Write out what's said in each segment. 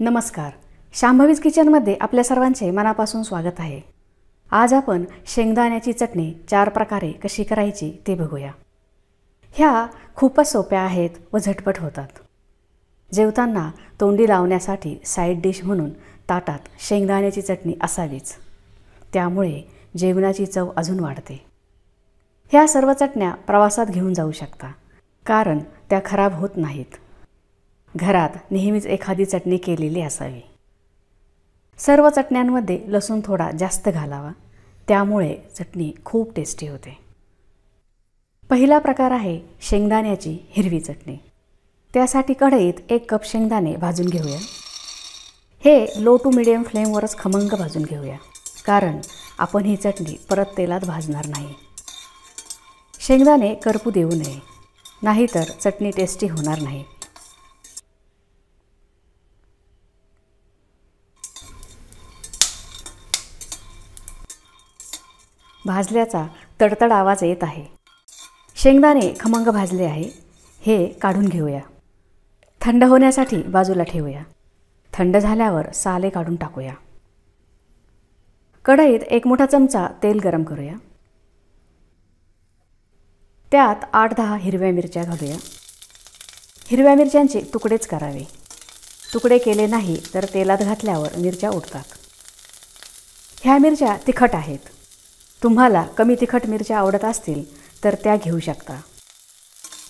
नमस्कार शांभवीज किचनमध्ये आपल्या सर्वांचे मनापासून स्वागत आहे आज आपण शेंगदाण्याची चटणी चार प्रकारे कशी करायची ते बघूया ह्या खूपच सोप्या आहेत व झटपट होतात जेवताना तोंडी लावण्यासाठी साईड डिश म्हणून ताटात शेंगदाण्याची चटणी असावीच त्यामुळे जेवणाची चव अजून वाढते ह्या सर्व चटण्या प्रवासात घेऊन जाऊ शकता कारण त्या खराब होत नाहीत घरात नेहमीच एखादी चटणी केलेली असावी सर्व चटण्यांमध्ये लसूण थोडा जास्त घालावा त्यामुळे चटणी खूप टेस्टी होते पहिला प्रकार आहे शेंगदाण्याची हिरवी चटणी त्यासाठी कढईत एक कप शेंगदाणे भाजून घेऊया हे लो टू मिडियम फ्लेमवरच खमंग भाजून घेऊया कारण आपण ही चटणी परत तेलात भाजणार नाही शेंगदाणे करपू देऊ नये नाहीतर चटणी टेस्टी होणार नाही भाजल्याचा तडतड आवाज येत आहे शेंगदाणे खमंग भाजले आहे हे काढून घेऊया थंड होण्यासाठी बाजूला ठेवूया थंड झाल्यावर साले काढून टाकूया कढईत एक मोठा चमचा तेल गरम करूया त्यात आठ दहा हिरव्या मिरच्या घालूया हिरव्या मिरच्यांचे तुकडेच करावे तुकडे केले नाही तर तेलात घातल्यावर मिरच्या उडतात ह्या मिरच्या तिखट आहेत तुम्हाला कमी तिखट मिरच्या आवडत असतील तर त्या घेऊ शकता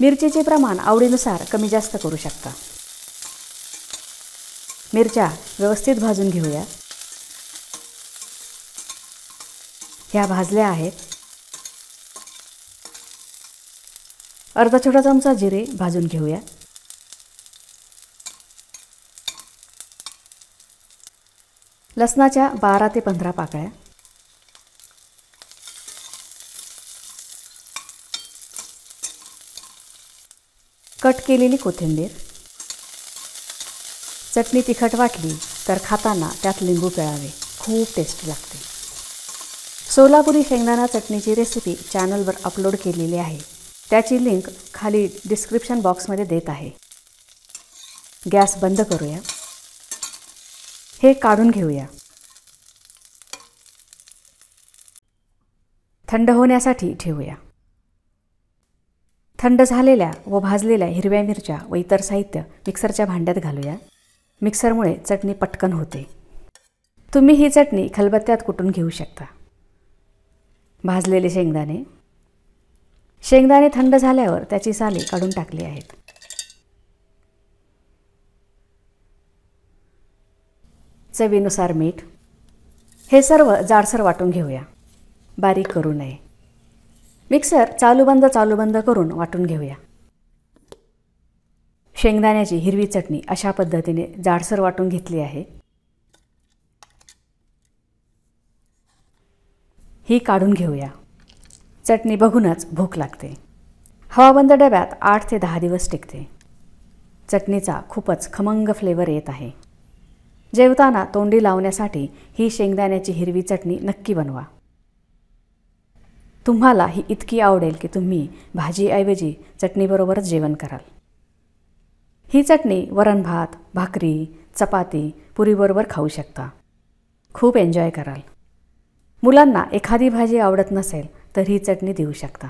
मिरचीचे प्रमाण आवडीनुसार कमी जास्त करू शकता मिरच्या व्यवस्थित भाजून घेऊया ह्या भाजल्या आहेत अर्धा छोटा चमचा जिरे भाजून घेऊया लसणाच्या बारा ते पंधरा पाकळ्या कट केलेली कोथिंबीर चटणी तिखट वाटली तर खाताना त्यात लिंबू पिळावे खूप टेस्टी लागते सोलापुरी शेंगदाणा चटणीची रेसिपी चॅनलवर अपलोड केलेली आहे त्याची लिंक खाली डिस्क्रिप्शन बॉक्समध्ये देत आहे गॅस बंद करूया हे काढून घेऊया थंड होण्यासाठी ठेवूया थंड झालेल्या व भाजलेल्या हिरव्या मिरच्या व इतर साहित्य मिक्सरच्या भांड्यात घालूया मिक्सरमुळे चटणी पटकन होते तुम्ही ही चटणी खलबत्त्यात कुटून घेऊ शकता भाजलेले शेंगदाणे शेंगदाणे थंड झाल्यावर त्याची साले काढून टाकली आहेत चवीनुसार मीठ हे सर्व जाडसर वाटून घेऊया बारीक करू नये मिक्सर चालू बंद चालू बंद करून वाटून घेऊया शेंगदाण्याची हिरवी चटणी अशा पद्धतीने जाडसर वाटून घेतली आहे ही काढून घेऊया चटणी बघूनच भूक लागते हवाबंद डब्यात आठ ते दहा दिवस टिकते चटणीचा खूपच खमंग फ्लेवर येत आहे जेवताना तोंडी लावण्यासाठी ही शेंगदाण्याची हिरवी चटणी नक्की बनवा तुम्हाला ही इतकी आवडेल की तुम्ही भाजीऐवजी चटणीबरोबरच जेवण कराल ही चटणी वरण भात भाकरी चपाती पुरीबरोबर खाऊ शकता खूप एन्जॉय कराल मुलांना एखादी भाजी आवडत नसेल तर ही चटणी देऊ शकता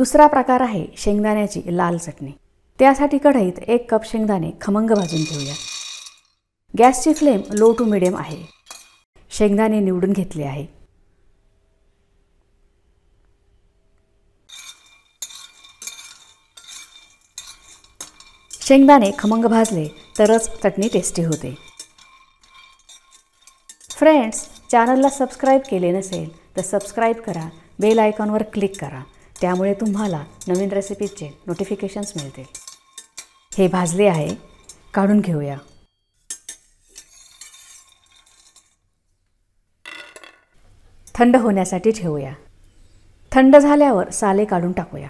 दुसरा प्रकार आहे शेंगदाण्याची लाल चटणी त्यासाठी कढईत एक कप शेंगदाणे खमंग भाजून घेऊया गॅसची फ्लेम लो टू मिडियम आहे शेंगदाणे निवडून घेतले आहे शेंगदाणे खमंग भाजले तरच चटणी टेस्टी होते फ्रेंड्स चॅनलला सबस्क्राईब केले नसेल तर सबस्क्राईब करा बेल आयकॉनवर क्लिक करा त्यामुळे तुम्हाला नवीन रेसिपीचे नोटिफिकेशन्स मिळतील हे भाजले आहे काढून घेऊया थंड होण्यासाठी ठेवूया थंड झाल्यावर साले काढून टाकूया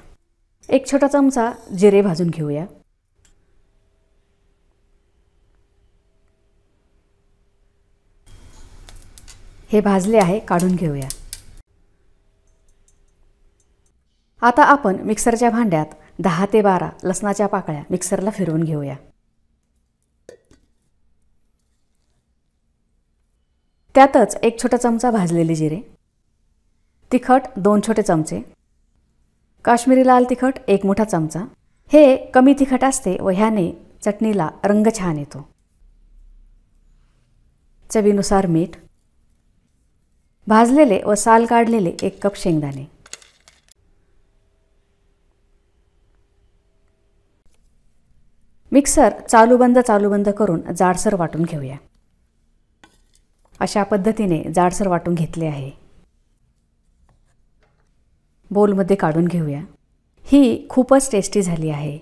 एक छोटा चमचा जिरे भाजून घेऊया हे भाजले आहे काढून घेऊया आता आपण मिक्सरच्या भांड्यात दहा ते बारा लसणाच्या पाकळ्या मिक्सरला फिरवून घेऊया त्यातच एक छोटा चमचा भाजलेले जिरे तिखट दोन छोटे चमचे काश्मीरी लाल तिखट एक मोठा चमचा हे कमी तिखट असते व ह्याने चटणीला रंग छान येतो चवीनुसार मीठ भाजलेले व साल काढलेले एक कप शेंगदाणे मिक्सर चालू चालूबंद करून जाडसर वाटून घेऊया अशा पद्धतीने जाडसर वाटून घेतले आहे बोलमध्ये काढून घेऊया ही खूपच टेस्टी झाली आहे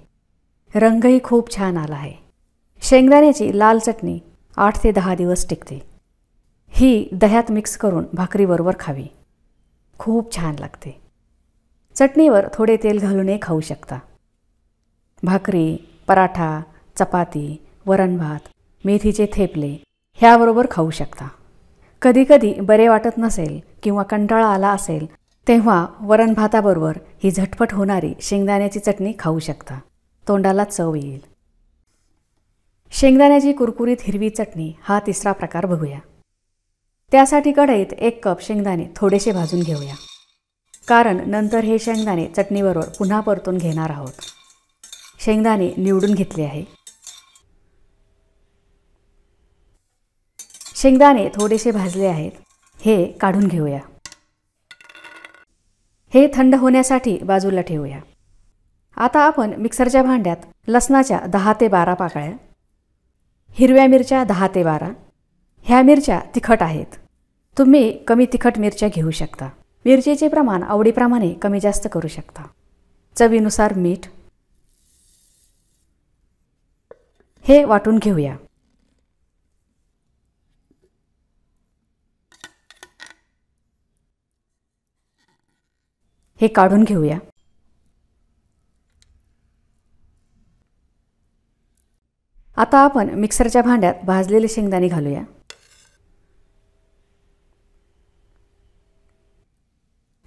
रंगही खूप छान आला आहे शेंगदाण्याची लाल चटणी आठ ते दहा दिवस टिकते ही दह्यात मिक्स करून भाकरीबरोबर खावी खूप छान लागते चटणीवर थोडे तेल घालूनही खाऊ शकता भाकरी पराठा चपाती वरण भात मेथीचे थेपले ह्याबरोबर खाऊ शकता कधीकधी बरे वाटत नसेल किंवा कंटाळा आला असेल तेव्हा वरण भाताबरोबर ही झटपट होणारी शेंगदाण्याची चटणी खाऊ शकता तोंडाला चव येईल शेंगदाण्याची कुरकुरीत हिरवी चटणी हा तिसरा प्रकार बघूया त्यासाठी कढईत एक कप शेंगदाणे थोडेसे भाजून घेऊया कारण नंतर हे शेंगदाणे चटणीबरोबर पुन्हा परतून घेणार आहोत शेंगदाणे निवडून घेतले आहे शेंगदाणे थोडेसे भाजले आहेत हे काढून घेऊया हे थंड होण्यासाठी बाजूला ठेवूया आता आपण मिक्सरच्या भांड्यात लसणाच्या दहा ते बारा पाकळ्या हिरव्या मिरच्या दहा ते बारा ह्या मिरच्या तिखट आहेत तुम्ही कमी तिखट मिरच्या घेऊ शकता मिरचीचे प्रमाण आवडीप्रमाणे कमी जास्त करू शकता चवीनुसार मीठ हे वाटून घेऊया हे काढून घेऊया आता आपण मिक्सरच्या भांड्यात भाजलेले शेंगदाणे घालूया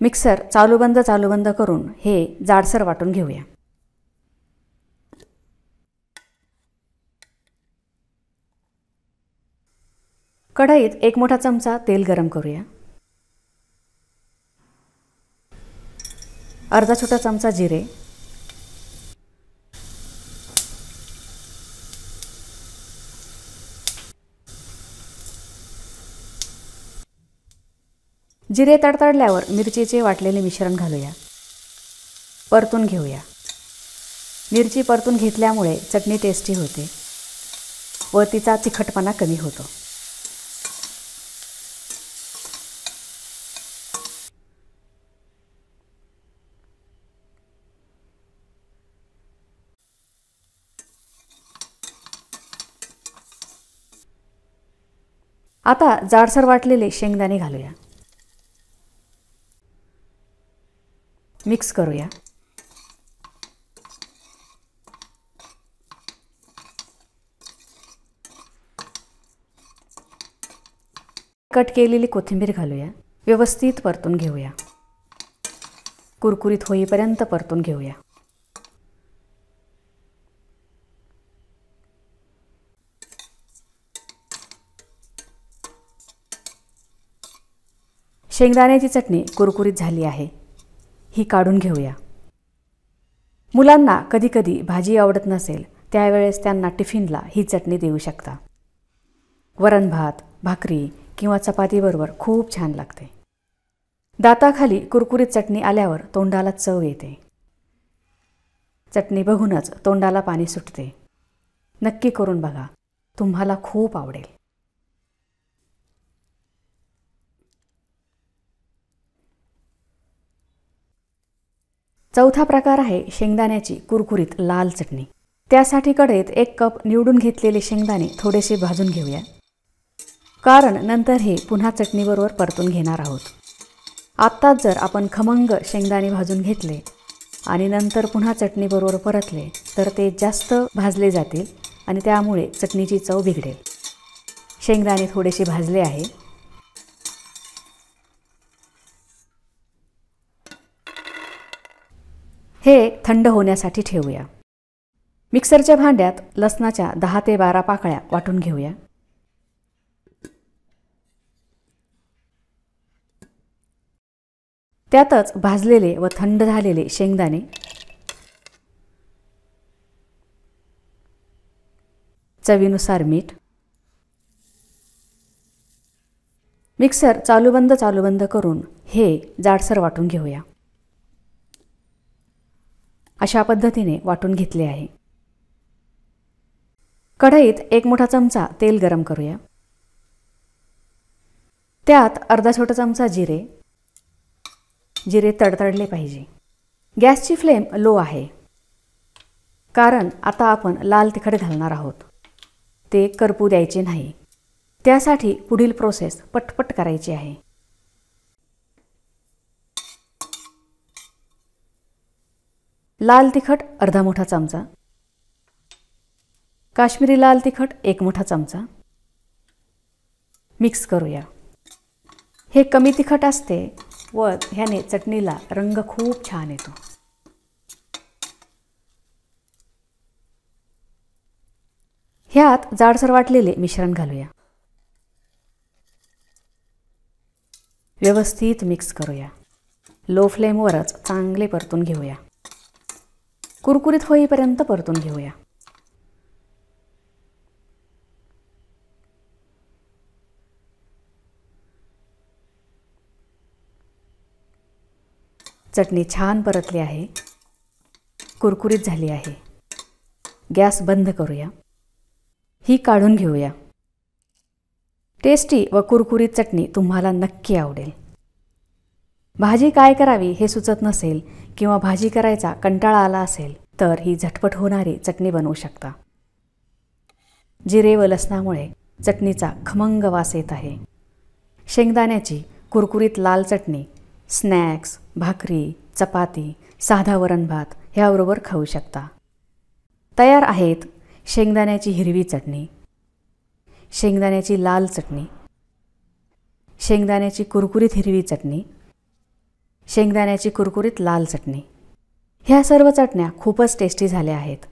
मिक्सर चालू बंद चालू बंद करून हे जाडसर वाटून घेऊया कढईत एक मोठा चमचा तेल गरम करूया अर्धा छोटा चमचा जिरे जिरे तडतडल्यावर मिरचीचे वाटलेले मिश्रण घालूया परतून घेऊया मिरची परतून घेतल्यामुळे चटणी टेस्टी होते व तिचा तिखटपणा कमी होतो आता जाडसर वाटलेले शेंगदाणे घालूया मिक्स करूया कट केलेली कोथिंबीर घालूया व्यवस्थित परतून घेऊया कुरकुरीत होईपर्यंत परतून घेऊया शेंगदाण्याची चटणी कुरकुरीत झाली आहे ही काढून घेऊया मुलांना कधीकधी भाजी आवडत नसेल त्यावेळेस त्यांना टिफिनला ही चटणी देऊ शकता वरण भात भाकरी किंवा चपातीबरोबर खूप छान लागते दाताखाली कुरकुरीत चटणी आल्यावर तोंडाला चव येते चटणी बघूनच तोंडाला पाणी सुटते नक्की करून बघा तुम्हाला खूप आवडेल चौथा प्रकार आहे शेंगदाण्याची कुरकुरीत लाल चटणी त्यासाठी कडेत एक कप निवडून घेतलेले शेंगदाणे थोडेसे भाजून घेऊया कारण नंतर हे पुन्हा चटणीबरोबर परतून घेणार आहोत आत्ताच जर आपण खमंग शेंगदाणे भाजून घेतले आणि नंतर पुन्हा चटणीबरोबर परतले तर ते जास्त भाजले जातील आणि त्यामुळे चटणीची चव बिघडेल शेंगदाणे थोडेसे भाजले आहे हे थंड होण्यासाठी ठेवूया मिक्सरच्या भांड्यात लसणाच्या दहा ते बारा पाकळ्या वाटून घेऊया त्यातच भाजलेले व थंड झालेले शेंगदाणे चवीनुसार मीठ मिक्सर चालूबंद चालूबंद करून हे जाडसर वाटून घेऊया अशा पद्धतीने वाटून घेतले आहे कढईत एक मोठा चमचा तेल गरम करूया त्यात अर्धा छोटा चमचा जिरे जिरे तडतडले पाहिजे गॅसची फ्लेम लो आहे कारण आता आपण लाल तिखट घालणार आहोत ते करपू द्यायचे नाही त्यासाठी पुढील प्रोसेस पटपट करायची आहे लाल तिखट अर्धा मोठा चमचा काश्मीरी लाल तिखट एक मोठा चमचा मिक्स करूया हे कमी तिखट असते व ह्याने चटणीला रंग खूप छान येतो ह्यात जाडसर वाटलेले मिश्रण घालूया व्यवस्थित मिक्स करूया लो फ्लेमवरच चांगले परतून घेऊया कुरकुरीत होईपर्यंत परतून घेऊया चटणी छान परतली आहे कुरकुरीत झाली आहे गॅस बंद करूया ही काढून घेऊया टेस्टी व कुरकुरीत चटणी तुम्हाला नक्की आवडेल भाजी काय करावी हे सुचत नसेल किंवा भाजी करायचा कंटाळा आला असेल तर ही झटपट होणारी चटणी बनवू शकता जिरे व लसणामुळे चटणीचा खमंग वास येत आहे शेंगदाण्याची कुरकुरीत लाल चटणी स्नॅक्स भाकरी चपाती साधा वरण भात ह्याबरोबर खाऊ शकता तयार आहेत शेंगदाण्याची हिरवी चटणी शेंगदाण्याची लाल चटणी शेंगदाण्याची कुरकुरीत हिरवी चटणी शेंगदाण्याची कुरकुरीत लाल चटणी ह्या सर्व चटण्या खूपच टेस्टी झाल्या आहेत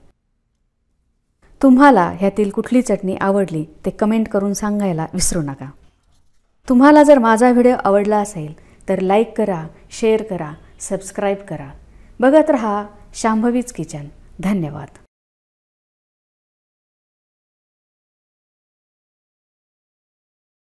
तुम्हाला ह्यातील कुठली चटणी आवडली ते कमेंट करून सांगायला विसरू नका तुम्हाला जर माझा व्हिडिओ आवडला असेल तर लाईक करा शेअर करा सबस्क्राईब करा बघत रहा शांभवीच किचन धन्यवाद